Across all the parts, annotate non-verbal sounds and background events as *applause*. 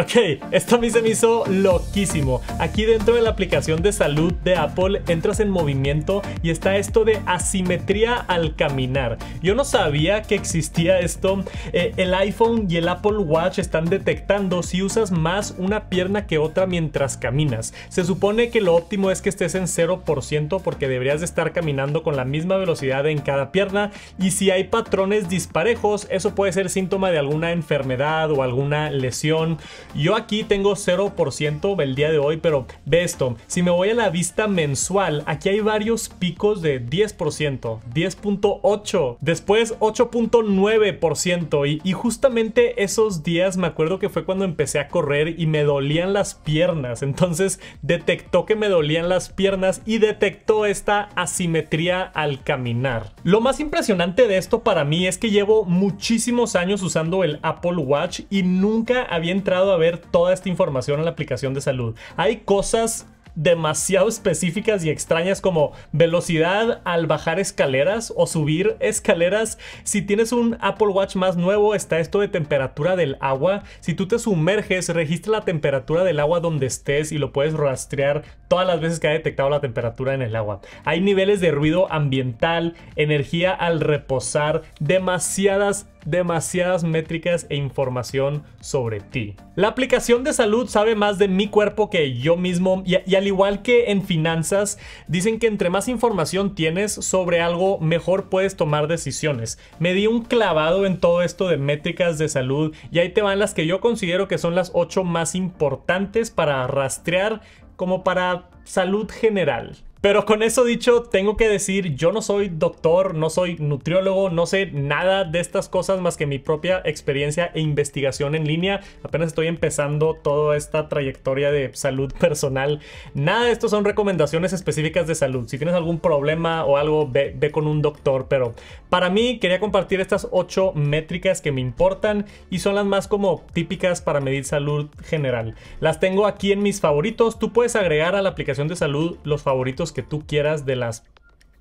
Ok, esto a mí se me hizo loquísimo. Aquí dentro de la aplicación de salud de Apple entras en movimiento y está esto de asimetría al caminar. Yo no sabía que existía esto. Eh, el iPhone y el Apple Watch están detectando si usas más una pierna que otra mientras caminas. Se supone que lo óptimo es que estés en 0% porque deberías de estar caminando con la misma velocidad en cada pierna y si hay patrones disparejos eso puede ser síntoma de alguna enfermedad o alguna lesión. Yo aquí tengo 0% el día de hoy, pero ve esto, si me voy a la vista mensual, aquí hay varios picos de 10%, 10.8, después 8.9% y, y justamente esos días me acuerdo que fue cuando empecé a correr y me dolían las piernas, entonces detectó que me dolían las piernas y detectó esta asimetría al caminar. Lo más impresionante de esto para mí es que llevo muchísimos años usando el Apple Watch y nunca había entrado a ver toda esta información en la aplicación de salud. Hay cosas demasiado específicas y extrañas como velocidad al bajar escaleras o subir escaleras. Si tienes un Apple Watch más nuevo, está esto de temperatura del agua. Si tú te sumerges, registra la temperatura del agua donde estés y lo puedes rastrear todas las veces que ha detectado la temperatura en el agua. Hay niveles de ruido ambiental, energía al reposar, demasiadas demasiadas métricas e información sobre ti. La aplicación de salud sabe más de mi cuerpo que yo mismo y, al igual que en finanzas, dicen que entre más información tienes sobre algo, mejor puedes tomar decisiones. Me di un clavado en todo esto de métricas de salud y ahí te van las que yo considero que son las 8 más importantes para rastrear como para salud general. Pero con eso dicho, tengo que decir, yo no soy doctor, no soy nutriólogo, no sé nada de estas cosas más que mi propia experiencia e investigación en línea. Apenas estoy empezando toda esta trayectoria de salud *laughs* personal. Nada de esto son recomendaciones específicas de salud. Si tienes algún problema o algo, ve, con un doctor. Pero para mí quería compartir estas 8 métricas que me importan y son las más como típicas para medir salud general. Las tengo aquí en mis favoritos. Tú puedes agregar a la aplicación de salud los favoritos que tú quieras de las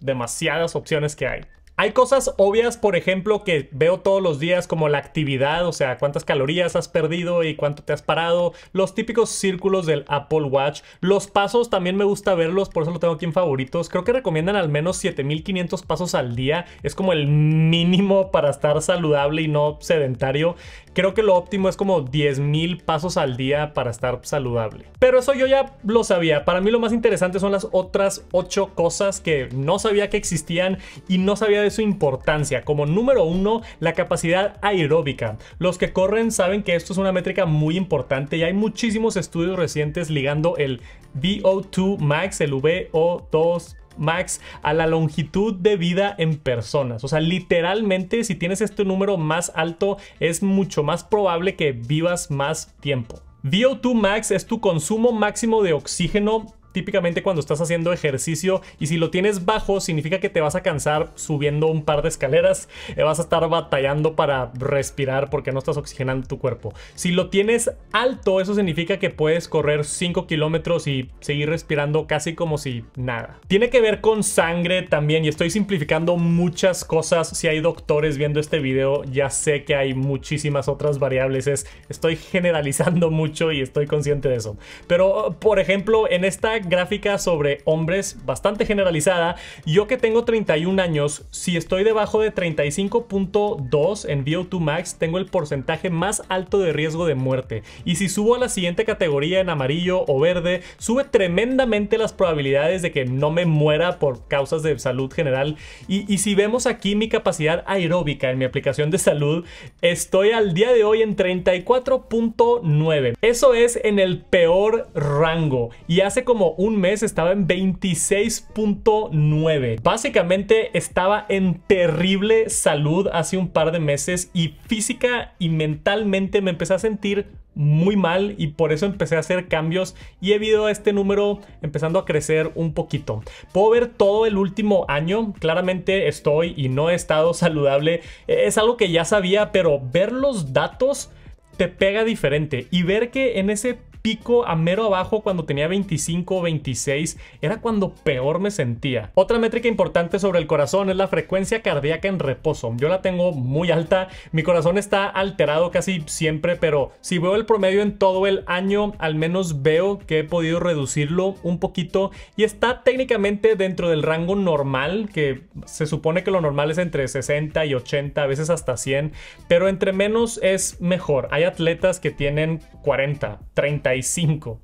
demasiadas opciones que hay. Hay cosas obvias, por ejemplo, que veo todos los días como la actividad, o sea, cuántas calorías has perdido y cuánto te has parado, los típicos círculos del Apple Watch, los pasos también me gusta verlos, por eso lo tengo aquí en favoritos, creo que recomiendan al menos 7500 pasos al día, es como el mínimo para estar saludable y no sedentario. Creo que lo óptimo es como 10.000 pasos al día para estar saludable. Pero eso yo ya lo sabía. Para mí lo más interesante son las otras 8 cosas que no sabía que existían y no sabía de su importancia. Como número 1, la capacidad aeróbica. Los que corren saben que esto es una métrica muy importante y hay muchísimos estudios recientes ligando el VO2 max, el VO2 Max a la longitud de vida en personas. O sea, literalmente si tienes este número más alto es mucho más probable que vivas más tiempo. VO2 max es tu consumo máximo de oxígeno típicamente cuando estás haciendo ejercicio y si lo tienes bajo significa que te vas a cansar subiendo un par de escaleras, eh, vas a estar batallando para respirar porque no estás oxigenando tu cuerpo. Si lo tienes alto, eso significa que puedes correr 5 kilómetros y seguir respirando casi como si nada. Tiene que ver con sangre también y estoy simplificando muchas cosas. Si hay doctores viendo este video, ya sé que hay muchísimas otras variables. estoy generalizando *laughs* mucho y estoy consciente de eso. Pero, por ejemplo, en esta gráfica sobre hombres bastante generalizada. Yo que tengo 31 años, si estoy debajo de 35.2 en bio 2 Max, tengo el porcentaje más alto de riesgo de muerte. Y si subo a la siguiente categoría en amarillo o verde, sube tremendamente las probabilidades de que no me muera por causas de salud general. Y, y si vemos aquí mi capacidad aeróbica en mi aplicación de salud, estoy al día de hoy en 34.9. Eso es en el peor rango y hace como un mes estaba en 26.9. Básicamente estaba en terrible salud hace un par de meses y física y mentalmente me empecé a sentir muy mal y por eso empecé a hacer cambios y he visto este número empezando a crecer un poquito. Puedo ver todo el último año, claramente estoy y no he estado *laughs* saludable, es algo que ya sabía, pero ver los datos te pega diferente y ver que en ese pico a mero abajo cuando tenía 25 o 26, era cuando peor me sentía. Otra métrica importante sobre el corazón es la frecuencia cardíaca en reposo. Yo la tengo muy alta, mi corazón está alterado casi siempre, pero si veo el promedio en todo el año, al menos veo que he podido reducirlo un poquito y está técnicamente dentro del rango normal, que se supone que lo normal es entre 60 y 80, a veces hasta 100, pero entre menos es mejor. Hay atletas que tienen 40, 30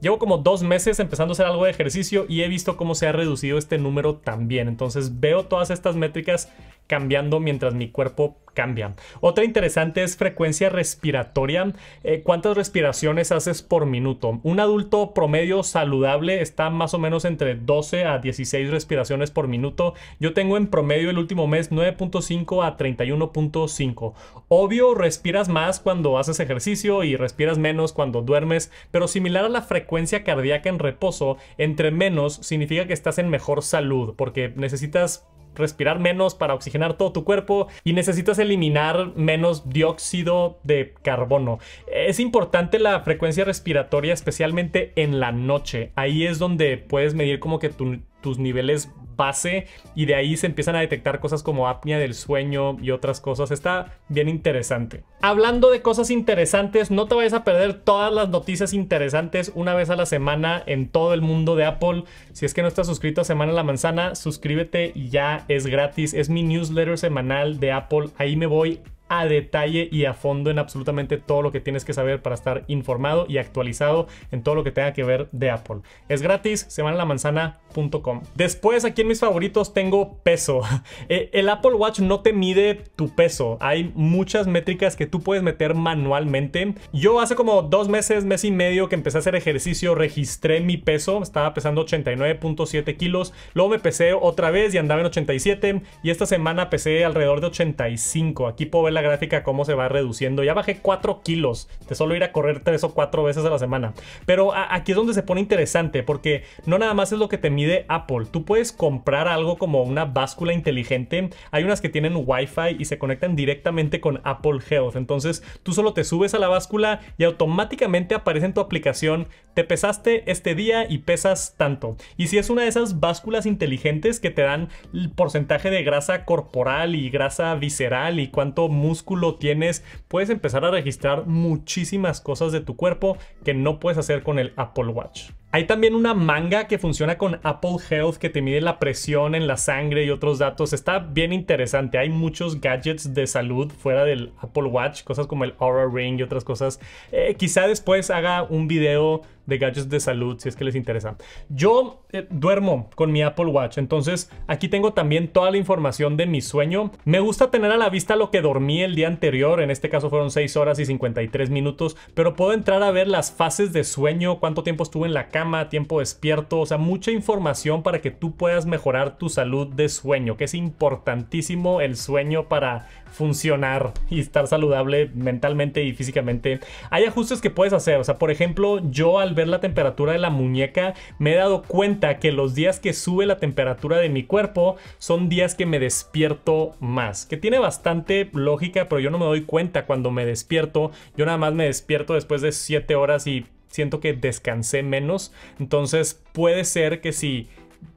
Llevo como dos meses empezando a hacer algo de ejercicio y he visto cómo se ha reducido este número también. Entonces veo todas estas métricas cambiando mientras mi cuerpo cambia. Otra interesante es frecuencia respiratoria. Eh, ¿Cuántas respiraciones haces por minuto? Un adulto promedio saludable está más o menos entre 12 a 16 respiraciones por minuto. Yo tengo en promedio el último mes 9.5 a 31.5. Obvio, respiras más cuando haces ejercicio y respiras menos cuando duermes, pero similar a la frecuencia cardíaca en reposo, entre menos significa que estás en mejor salud, porque necesitas respirar menos para oxigenar todo tu cuerpo y necesitas eliminar menos dióxido de carbono. Es importante la frecuencia respiratoria, especialmente en la noche. Ahí es donde puedes medir como que tu tus niveles base y de ahí se empiezan a detectar cosas como apnea del sueño y otras cosas. Está bien interesante. Hablando de cosas interesantes, no te vayas a perder todas las noticias interesantes una vez a la semana en todo el mundo de Apple. Si es que no estás suscrito a Semana la Manzana, suscríbete y ya es gratis. Es mi newsletter semanal de Apple. Ahí me voy a detalle y a fondo en absolutamente todo lo que tienes que saber para estar informado y actualizado en todo lo que tenga que ver de Apple. Es gratis, semanalamanzana.com. Después aquí en mis favoritos tengo peso. *laughs* Eh, el Apple Watch no te mide tu peso. Hay muchas métricas que tú puedes meter manualmente. Yo hace como dos meses, mes y medio que empecé a hacer ejercicio, registré mi peso. Estaba pesando 89.7 kilos. Luego me pesé otra vez y andaba en 87. Y esta semana pesé alrededor de 85. Aquí puedo ver la gráfica cómo se va reduciendo. Ya bajé 4 kilos de solo ir a correr 3 o 4 veces a la semana. Pero aquí es donde se pone interesante porque no nada más es lo que te mide Apple. Tú puedes comprar algo como una báscula inteligente. Hay unas que tienen Wi-Fi y se conectan directamente con Apple Health. Entonces tú solo te subes a la báscula y automáticamente aparece en tu aplicación, te pesaste este día y pesas tanto. Y si es una de esas básculas inteligentes que te dan el porcentaje de grasa corporal y grasa visceral y cuánto músculo tienes, puedes empezar a registrar muchísimas cosas de tu cuerpo que no puedes hacer con el Apple Watch. Hay también una manga que funciona con Apple Health que te mide la presión en la sangre y otros datos. Está bien interesante. Hay muchos gadgets de salud fuera del Apple Watch, cosas como el Aura Ring y otras cosas. Eh, quizá después haga un video de gadgets de salud si es que les interesa. Yo eh, duermo con mi Apple Watch, entonces aquí tengo también toda la información de mi sueño. Me gusta tener a la vista lo que dormí el día anterior, en este caso fueron 6 horas y 53 minutos, pero puedo entrar a ver las fases de sueño, cuánto tiempo estuve en la cama tiempo despierto, o sea, mucha información para que tú puedas mejorar tu salud de sueño, que es importantísimo el sueño para funcionar y estar saludable mentalmente y físicamente. Hay ajustes que puedes hacer, o sea, por ejemplo, yo al ver la temperatura de la muñeca me he dado cuenta que los días que sube la temperatura de mi cuerpo son días que me despierto más, que tiene bastante lógica, pero yo no me doy cuenta cuando me despierto, yo nada más me despierto después de 7 horas y siento que descansé menos. Entonces puede ser que si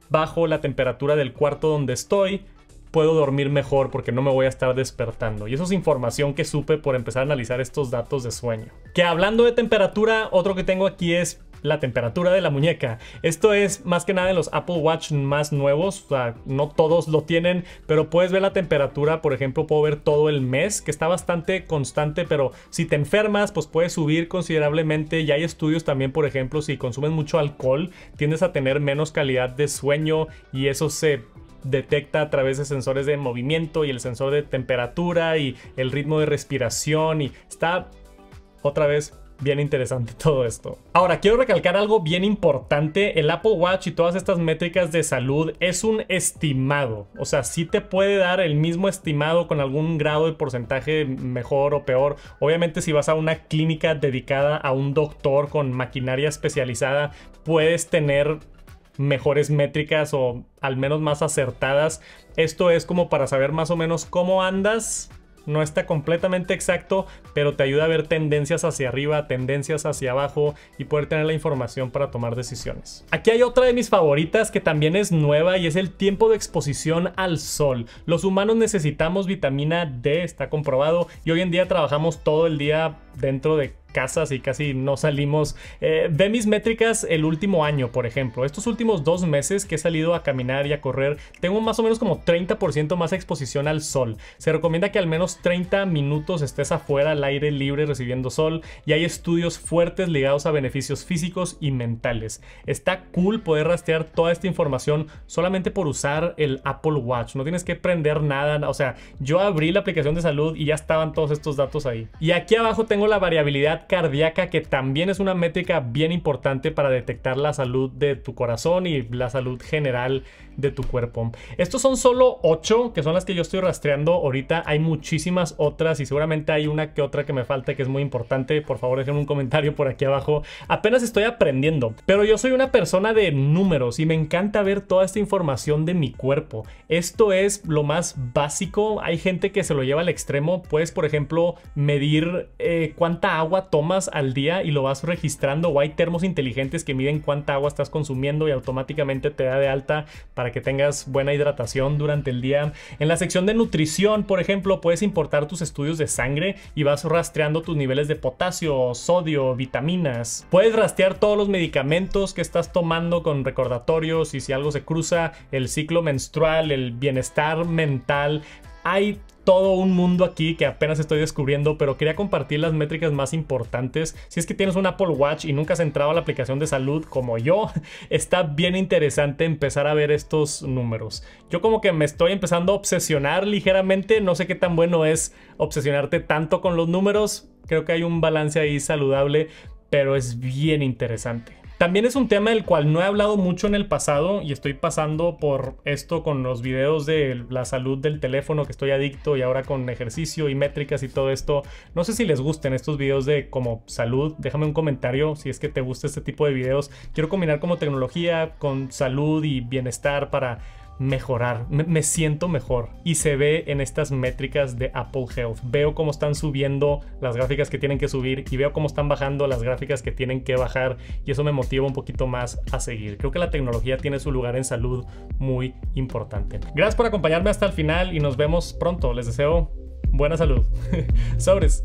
bajo la temperatura del cuarto donde estoy, puedo dormir mejor porque no me voy a estar despertando. Y eso es información que supe por empezar a analizar estos datos de sueño. Que hablando de temperatura, otro que tengo aquí es la temperatura de la muñeca. Esto es más que nada en los Apple Watch más nuevos, o sea, no todos lo tienen, pero puedes ver la temperatura, por ejemplo, puedo ver todo el mes, que está bastante constante, pero si te enfermas, pues puedes subir considerablemente. Y hay estudios también, por ejemplo, si consumes mucho alcohol, tiendes a tener menos calidad de sueño y eso se detecta a través de sensores de movimiento y el sensor de temperatura y el ritmo de respiración y está otra vez bien interesante *laughs* todo esto. Ahora, quiero recalcar algo bien importante. El Apple Watch y todas estas métricas de salud es un estimado. O sea, sí te puede dar el mismo estimado con algún grado de porcentaje mejor o peor. Obviamente si vas a una clínica dedicada a un doctor con maquinaria especializada, puedes tener mejores métricas o al menos más acertadas. Esto es como para saber más o menos cómo andas no está completamente exacto, pero te ayuda a ver tendencias hacia arriba, tendencias hacia abajo y poder tener la información para tomar decisiones. Aquí hay otra de mis favoritas que también es nueva y es el tiempo de exposición al sol. Los humanos necesitamos vitamina D, está comprobado, y hoy en día trabajamos todo el día dentro de casas y casi no salimos. Eh, ve mis métricas el último año, por ejemplo. Estos últimos dos meses que he salido a caminar y a correr, tengo más o menos como 30% más exposición al sol. Se recomienda que al menos 30 minutos estés afuera al aire libre recibiendo sol y hay estudios fuertes ligados a beneficios físicos y mentales. Está cool poder rastrear toda esta información solamente por usar el Apple Watch. No tienes que prender nada. O sea, yo abrí la aplicación de salud y ya estaban todos estos datos ahí. Y aquí abajo tengo la variabilidad cardíaca, que también es una métrica bien importante para detectar la salud de tu corazón y la salud general de tu cuerpo. Estos son solo 8, que son las que yo estoy rastreando ahorita. Hay muchísimas otras y seguramente hay una que otra que me falta que es muy importante. Por favor, dejen un comentario por aquí abajo. Apenas estoy aprendiendo, pero yo soy una persona de números y me encanta ver toda esta información de mi cuerpo. Esto es lo más básico. Hay gente que se lo lleva al extremo. Puedes, por ejemplo, medir eh, cuánta agua tomas al día y lo vas registrando o hay termos inteligentes que miden cuánta agua estás consumiendo y automáticamente te da de alta para que tengas buena hidratación durante el día. En la sección de nutrición, por ejemplo, puedes importar tus estudios de sangre y vas rastreando tus niveles de potasio, sodio, vitaminas. Puedes rastrear todos los medicamentos que estás tomando con recordatorios y si algo se cruza, el ciclo menstrual, el bienestar mental, hay todo un mundo aquí que apenas estoy descubriendo, pero quería compartir las métricas más importantes. Si es que tienes un Apple Watch y nunca has entrado a la aplicación de salud como yo, *laughs* está bien interesante empezar a ver estos números. Yo como que me estoy empezando a obsesionar ligeramente, no sé qué tan bueno es obsesionarte tanto con los números, creo que hay un balance ahí saludable, pero es bien interesante. También es un tema del cual no he hablado mucho en el pasado y estoy pasando por esto con los videos de la salud del teléfono que estoy adicto y ahora con ejercicio y métricas y todo esto. No sé si les gusten estos videos de como salud. Déjame un comentario si es que te gusta este tipo de videos. Quiero combinar como tecnología con salud y bienestar para mejorar, me, siento mejor. Y se ve en estas métricas de Apple Health. Veo cómo están subiendo las gráficas que tienen que subir y veo cómo están bajando las gráficas que tienen que bajar. Y eso me motiva un poquito más a seguir. Creo que la tecnología tiene su lugar en salud muy importante. Gracias por acompañarme hasta el final y nos vemos pronto. Les deseo buena salud. *laughs* Sobres.